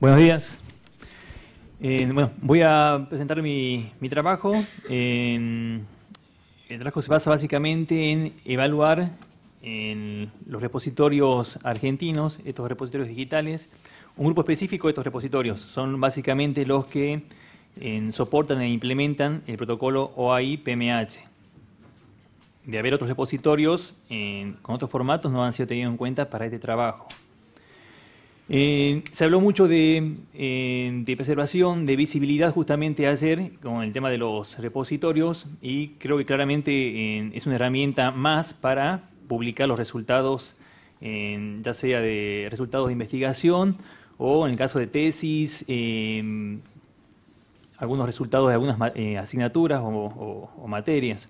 Buenos días. Eh, voy a presentar mi, trabajo. el trabajo se basa básicamente en evaluar en los repositorios argentinos, estos repositorios digitales, un grupo específico de estos repositorios. Son básicamente los que soportan e implementan el protocolo OAI-PMH. De haber otros repositorios con otros formatos no han sido tenidos en cuenta para este trabajo. Eh, se habló mucho eh, de, preservación, de visibilidad justamente ayer con el tema de los repositorios y creo que claramente eh, es una herramienta más para publicar los resultados, ya sea de resultados de investigación o en caso de tesis, em, algunos resultados de algunas asignaturas o, o, materias.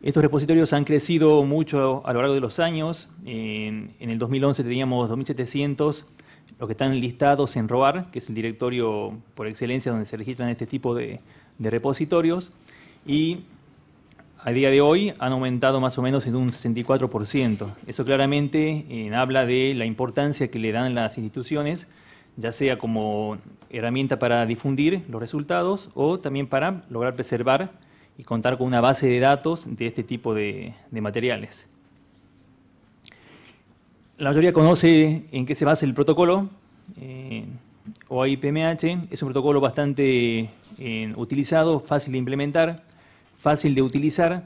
Estos repositorios han crecido mucho a lo largo de los años. en el 2011 teníamos 2.700 los que están listados en ROAR, que es el directorio por excelencia donde se registran este tipo de, repositorios, y a día de hoy han aumentado más o menos en un 64%. Eso claramente eh, habla de la importancia que le dan las instituciones, ya sea como herramienta para difundir los resultados o también para lograr preservar y contar con una base de datos de este tipo de materiales la mayoría conoce en qué se basa el protocolo OIPMH. Eh, es un protocolo bastante eh, utilizado, fácil de implementar, fácil de utilizar.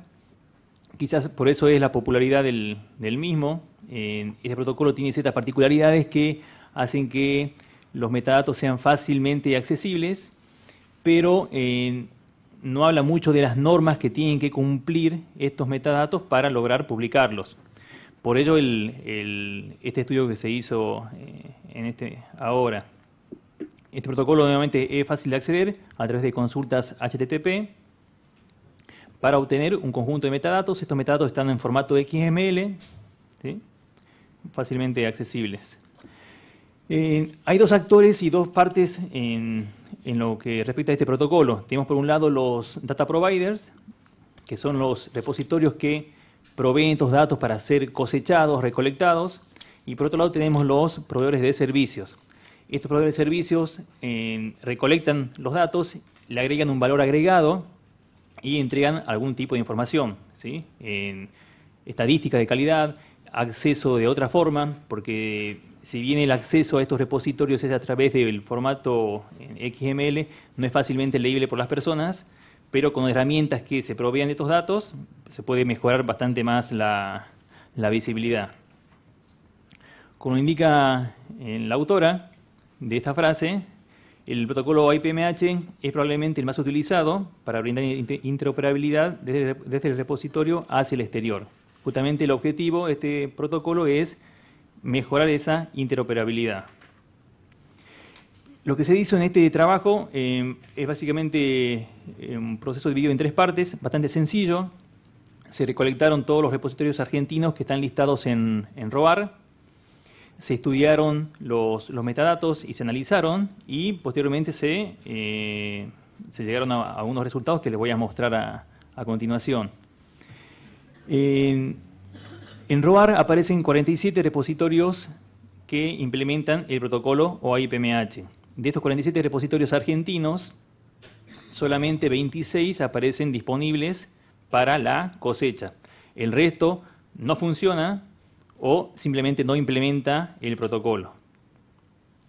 Quizás por eso es la popularidad del, mismo. Eh, este protocolo tiene ciertas particularidades que hacen que los metadatos sean fácilmente accesibles, pero no habla mucho de las normas que tienen que cumplir estos metadatos para lograr publicarlos. Por ello, este estudio que se hizo eh, en este, ahora, este protocolo nuevamente es fácil de acceder a través de consultas HTTP para obtener un conjunto de metadatos. Estos metadatos están en formato XML, fácilmente accesibles. Eh, hay dos actores y dos partes en, lo que respecta a este protocolo. Tenemos por un lado los data providers, que son los repositorios que proveen estos datos para ser cosechados, recolectados. Y por otro lado tenemos los proveedores de servicios. Estos proveedores de servicios eh, recolectan los datos, le agregan un valor agregado y entregan algún tipo de información, ¿sí? En estadística de calidad, acceso de otra forma, porque si bien el acceso a estos repositorios es a través del formato XML, no es fácilmente leíble por las personas, pero con herramientas que se provean de estos datos se puede mejorar bastante más la, visibilidad. Como indica eh, la autora de esta frase, el protocolo IPMH es probablemente el más utilizado para brindar interoperabilidad desde, desde el repositorio hacia el exterior. Justamente el objetivo de este protocolo es mejorar esa interoperabilidad. Lo que se hizo en este trabajo eh, es básicamente eh, un proceso dividido en tres partes, bastante sencillo. Se recolectaron todos los repositorios argentinos que están listados en, ROAR, se estudiaron los, metadatos y se analizaron y posteriormente se, eh, llegaron a, unos resultados que les voy a mostrar a, continuación. En, en, ROAR aparecen 47 repositorios que implementan el protocolo OIPMH. De estos 47 repositorios argentinos, solamente 26 aparecen disponibles para la cosecha. El resto no funciona o simplemente no implementa el protocolo.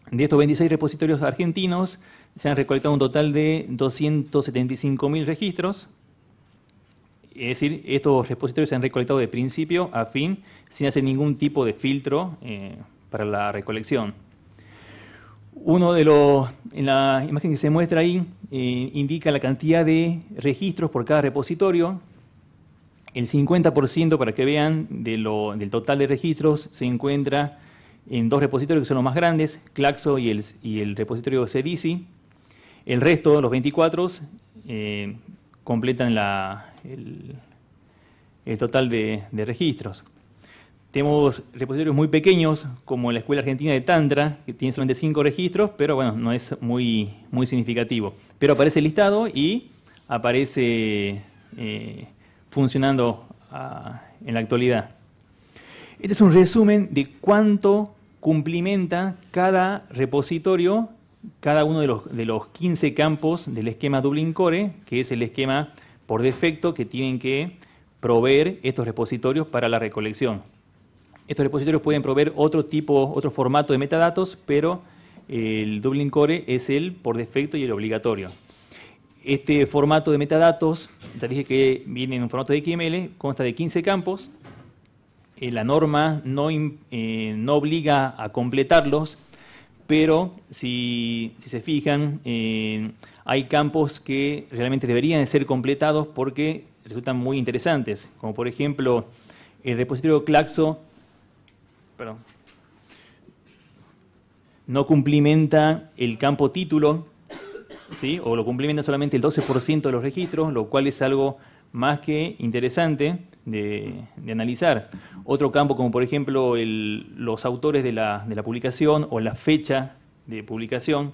De estos 26 repositorios argentinos, se han recolectado un total de 275.000 registros. Es decir, estos repositorios se han recolectado de principio a fin sin hacer ningún tipo de filtro eh, para la recolección. Uno de los, en la imagen que se muestra ahí, eh, indica la cantidad de registros por cada repositorio. El 50%, para que vean, del total de registros se encuentra en dos repositorios que son los más grandes, Claxo y el, repositorio CDC. El resto, los 24, eh, completan la, el, total de registros. Tenemos repositorios muy pequeños, como la Escuela Argentina de Tantra, que tiene solamente cinco registros, pero bueno, no es muy, significativo. Pero aparece listado y aparece eh, funcionando ah, en la actualidad. Este es un resumen de cuánto cumplimenta cada repositorio, cada uno de los, de los 15 campos del esquema Dublin Core, que es el esquema por defecto que tienen que proveer estos repositorios para la recolección. Estos repositorios pueden proveer otro tipo, otro formato de metadatos, pero eh, el Dublin Core es el por defecto y el obligatorio. Este formato de metadatos, ya dije que viene en un formato de XML, consta de 15 campos. Eh, la norma no, eh, no, obliga a completarlos, pero si, se fijan, hay campos que realmente deberían ser completados porque resultan muy interesantes, como por ejemplo el repositorio Claxo perdón, no cumplimenta el campo título, ¿sí? o lo cumplimenta solamente el 12% de los registros, lo cual es algo más que interesante de, analizar. Otro campo como por ejemplo los autores de la, publicación o la fecha de publicación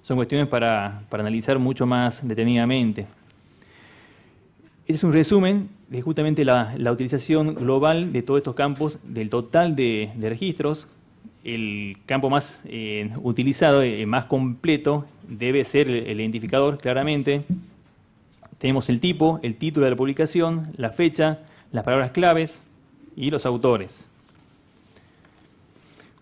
son cuestiones para analizar mucho más detenidamente. Este es un resumen de justamente la, utilización global de todos estos campos, del total de, registros. El campo más eh, utilizado, eh, más completo, debe ser el, identificador, claramente. Tenemos el tipo, el título de la publicación, la fecha, las palabras claves y los autores.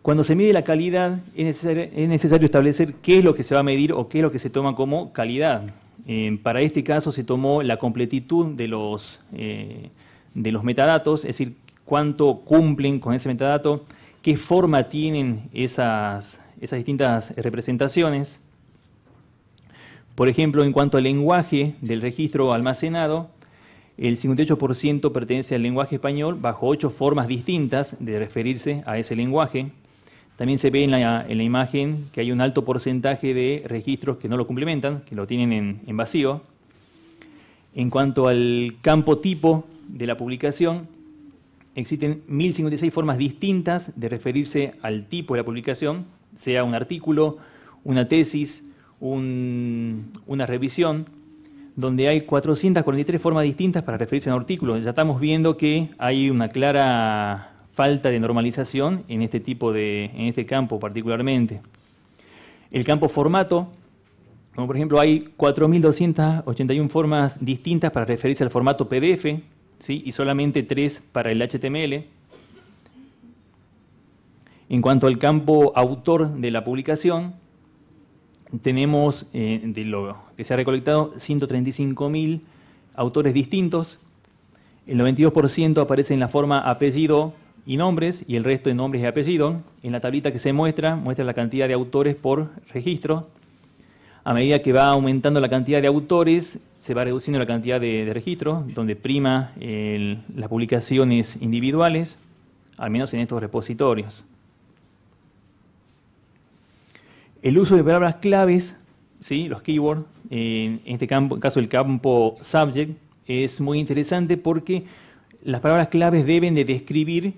Cuando se mide la calidad, es necesario establecer qué es lo que se va a medir o qué es lo que se toma como calidad eh, para este caso se tomó la completitud eh, de los, metadatos, es decir, cuánto cumplen con ese metadato, qué forma tienen esas, esas distintas representaciones. Por ejemplo, en cuanto al lenguaje del registro almacenado, el 58% pertenece al lenguaje español bajo ocho formas distintas de referirse a ese lenguaje. También se ve en la, imagen que hay un alto porcentaje de registros que no lo complementan, que lo tienen en, vacío. En cuanto al campo tipo de la publicación, existen 1056 formas distintas de referirse al tipo de la publicación, sea un artículo, una tesis, una revisión, donde hay 443 formas distintas para referirse a un artículo. Ya estamos viendo que hay una clara falta de normalización en este tipo de, en este campo particularmente. El campo formato, como por ejemplo hay 4.281 formas distintas para referirse al formato PDF, ¿sí? y solamente 3 para el HTML. En cuanto al campo autor de la publicación, tenemos eh, que se ha recolectado 135.000 autores distintos. El 92% aparece en la forma apellido y nombres y el resto de nombres y apellidos. En la tablita que se muestra, muestra la cantidad de autores por registro. A medida que va aumentando la cantidad de autores, se va reduciendo la cantidad de, registros, donde prima las publicaciones individuales, al menos en estos repositorios. El uso de palabras claves, ¿sí? los keywords, en este campo, caso el campo subject, es muy interesante porque las palabras claves deben de describir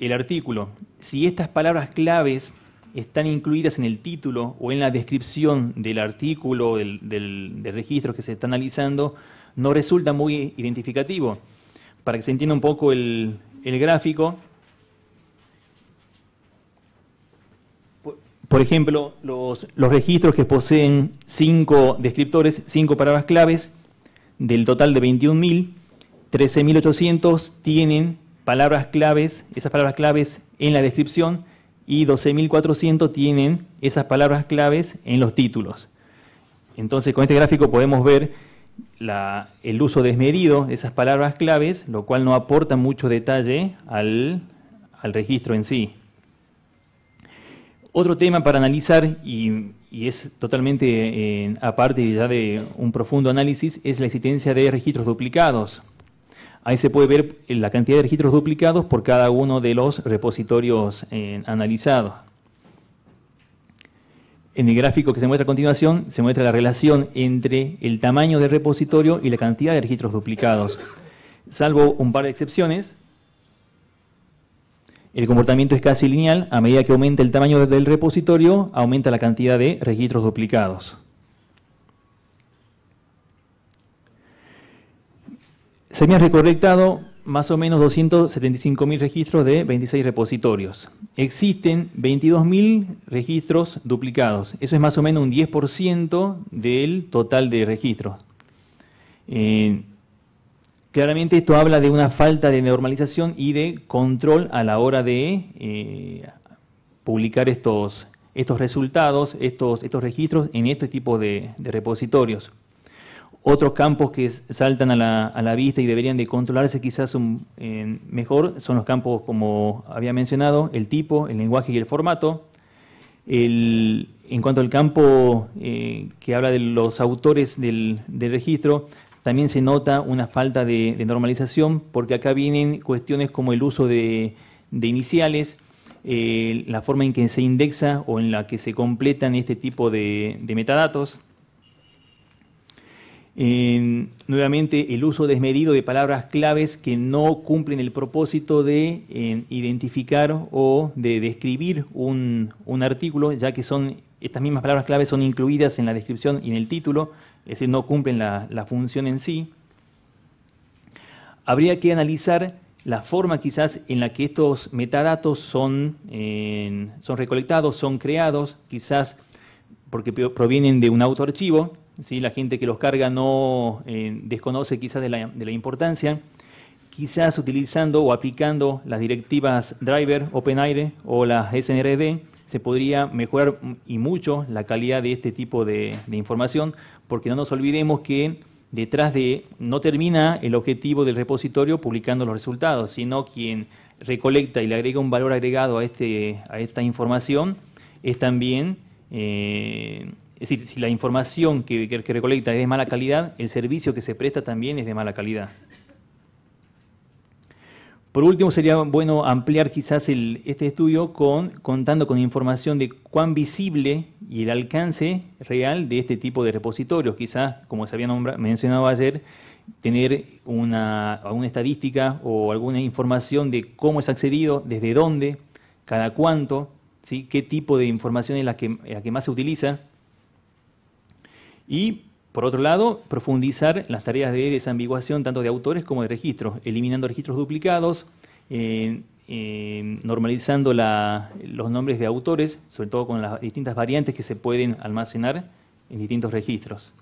el artículo. Si estas palabras claves están incluidas en el título o en la descripción del artículo del, registro que se está analizando, no resulta muy identificativo. Para que se entienda un poco el, gráfico, por ejemplo, los, los, registros que poseen cinco descriptores, cinco palabras claves, del total de 21.000, 13.800 tienen palabras claves, esas palabras claves en la descripción y 12.400 tienen esas palabras claves en los títulos. Entonces con este gráfico podemos ver el uso desmedido de esas palabras claves, lo cual no aporta mucho detalle al, registro en sí. Otro tema para analizar, y, es totalmente eh, aparte ya de un profundo análisis, es la existencia de registros duplicados. Ahí se puede ver eh, la cantidad de registros duplicados por cada uno de los repositorios eh, analizados. En el gráfico que se muestra a continuación, se muestra la relación entre el tamaño del repositorio y la cantidad de registros duplicados. Salvo un par de excepciones, el comportamiento es casi lineal. A medida que aumenta el tamaño del repositorio, aumenta la cantidad de registros duplicados. Se me han recolectado más o menos 275.000 registros de 26 repositorios. Existen 22.000 registros duplicados. Eso es más o menos un 10% del total de registros. Eh, claramente esto habla de una falta de normalización y de control a la hora de eh, publicar estos, estos resultados, estos, estos registros en este tipo de repositorios. Otros campos que saltan a la, vista y deberían de controlarse quizás mejor son los campos, como había mencionado, el tipo, el lenguaje y el formato. en cuanto al campo eh, que habla de los autores del, registro, también se nota una falta de, normalización, porque acá vienen cuestiones como el uso de, iniciales, eh, la forma en que se indexa o en la que se completan este tipo de metadatos, nuevamente, el uso desmedido de palabras claves que no cumplen el propósito de identificar o de describir un, artículo, ya que son estas mismas palabras claves son incluidas en la descripción y en el título, es decir, no cumplen la, función en sí. Habría que analizar la forma quizás en la que estos metadatos son, son recolectados, son creados, quizás porque provienen de un autoarchivo, la gente que los carga no eh, desconoce quizás de la, importancia, quizás utilizando o aplicando las directivas driver, OpenAire o las SNRD, se podría mejorar y mucho la calidad de este tipo de, información, porque no nos olvidemos que detrás de no termina el objetivo del repositorio publicando los resultados, sino quien recolecta y le agrega un valor agregado a, este, a esta información es también eh, es decir, si la información que, recolecta es de mala calidad, el servicio que se presta también es de mala calidad. Por último, sería bueno ampliar quizás este estudio contando con información de cuán visible y el alcance real de este tipo de repositorios. Quizás, como se había mencionado ayer, tener alguna estadística o alguna información de cómo es accedido, desde dónde, cada cuánto, qué tipo de información es la que más se utiliza y, por otro lado, profundizar las tareas de desambiguación tanto de autores como de registros, eliminando registros duplicados, eh, eh, normalizando los nombres de autores, sobre todo con las distintas variantes que se pueden almacenar en distintos registros.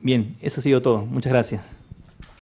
Bien, eso ha sido todo. Muchas gracias.